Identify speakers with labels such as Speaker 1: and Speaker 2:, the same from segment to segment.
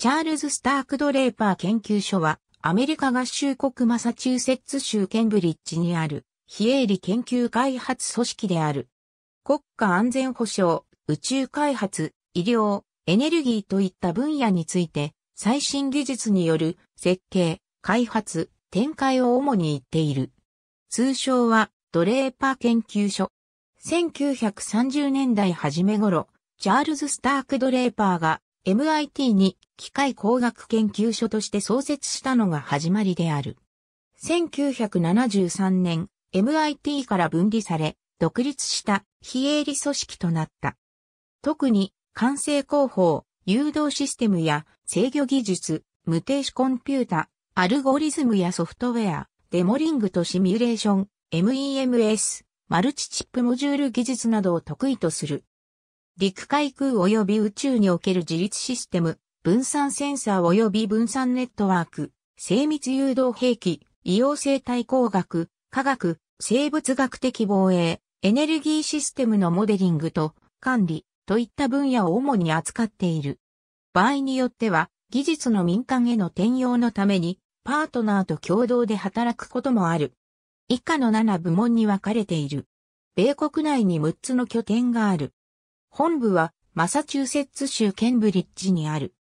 Speaker 1: チャールズ・スターク・ドレーパー研究所は、アメリカ合衆国マサチューセッツ州ケンブリッジにある、非営利研究開発組織である。国家安全保障、宇宙開発、医療、エネルギーといった分野について、最新技術による設計、開発、展開を主に言っている。通称はドレーパー研究所。1930年代初め頃、チャールズ・スターク・ドレーパーが MIT に機械工学研究所として創設したのが始まりである。1973年、MIT から分離され、独立した非営利組織となった。特に、完成工法、誘導システムや制御技術、無停止コンピュータ、アルゴリズムやソフトウェア、デモリングとシミュレーション、MEMS、マルチチップモジュール技術などを得意とする陸海空及び宇宙における自立システム、分散センサー及び分散ネットワーク、精密誘導兵器、医療生態工学、科学、生物学的防衛、エネルギーシステムのモデリングと管理といった分野を主に扱っている。場合によっては、技術の民間への転用のために、パートナーと共同で働くこともある。以下の7部門に分かれている。米国内に6つの拠点がある。本部はマサチューセッツ州ケンブリッジにある。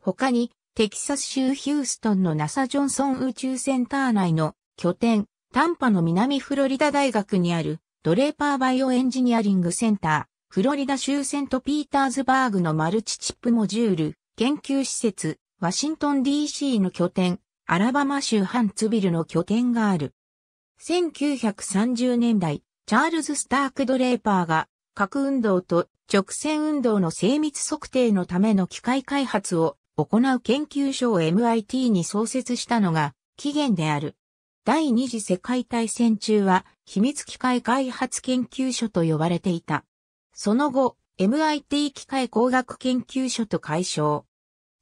Speaker 1: 他に、テキサス州ヒューストンのナサ・ジョンソン宇宙センター内の拠点、タンパの南フロリダ大学にあるドレーパーバイオエンジニアリングセンター、フロリダ州セントピーターズバーグのマルチチップモジュール、研究施設、ワシントン DC の拠点、アラバマ州ハンツビルの拠点がある。1930年代、チャールズ・スターク・ドレーパーが核運動と直線運動の精密測定のための機械開発を行う研究所を MIT に創設したのが起源である。第二次世界大戦中は秘密機械開発研究所と呼ばれていた。その後、MIT 機械工学研究所と解消。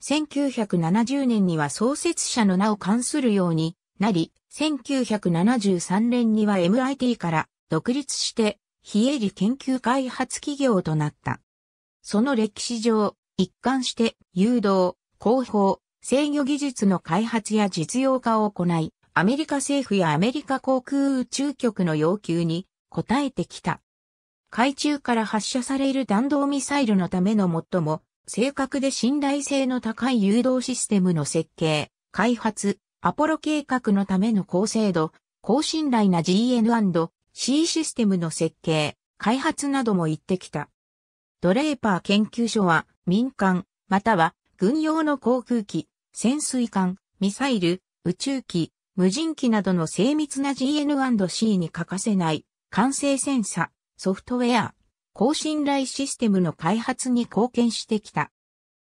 Speaker 1: 1970年には創設者の名を冠するようになり、1973年には MIT から独立して非営利研究開発企業となった。その歴史上、一貫して誘導、広報、制御技術の開発や実用化を行い、アメリカ政府やアメリカ航空宇宙局の要求に応えてきた。海中から発射される弾道ミサイルのための最も正確で信頼性の高い誘導システムの設計、開発、アポロ計画のための高精度、高信頼な GN& C システムの設計、開発なども行ってきた。ドレーパー研究所は民間、または軍用の航空機、潜水艦、ミサイル、宇宙機、無人機などの精密な GN&C に欠かせない完成センサ、ソフトウェア、高信頼システムの開発に貢献してきた。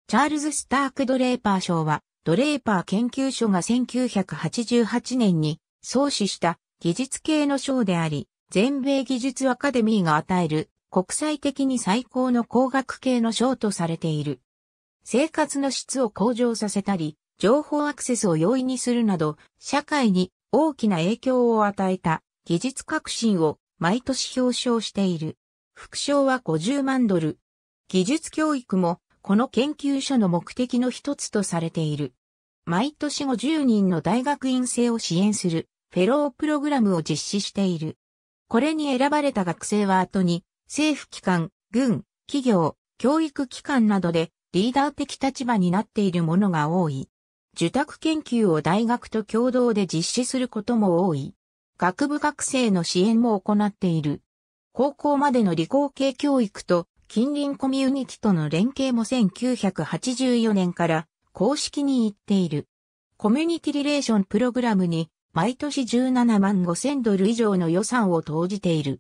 Speaker 1: チャールズ・スターク・ドレーパー賞は、ドレーパー研究所が1988年に創始した技術系の賞であり、全米技術アカデミーが与える国際的に最高の工学系の賞とされている。生活の質を向上させたり、情報アクセスを容易にするなど、社会に大きな影響を与えた技術革新を毎年表彰している。副賞は50万ドル。技術教育もこの研究所の目的の一つとされている。毎年50人の大学院生を支援するフェロープログラムを実施している。これに選ばれた学生は後に、政府機関、軍、企業、教育機関などでリーダー的立場になっているものが多い。受託研究を大学と共同で実施することも多い。学部学生の支援も行っている。高校までの理工系教育と近隣コミュニティとの連携も1984年から公式に言っている。コミュニティリレーションプログラムに毎年17万5000ドル以上の予算を投じている。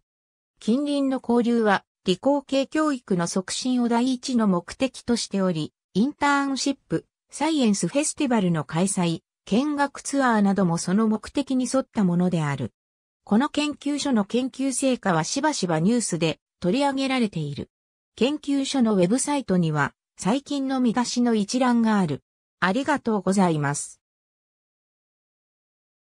Speaker 1: 近隣の交流は、理工系教育の促進を第一の目的としており、インターンシップ、サイエンスフェスティバルの開催、見学ツアーなどもその目的に沿ったものである。この研究所の研究成果はしばしばニュースで取り上げられている。研究所のウェブサイトには最近の見出しの一覧がある。ありがとうございます。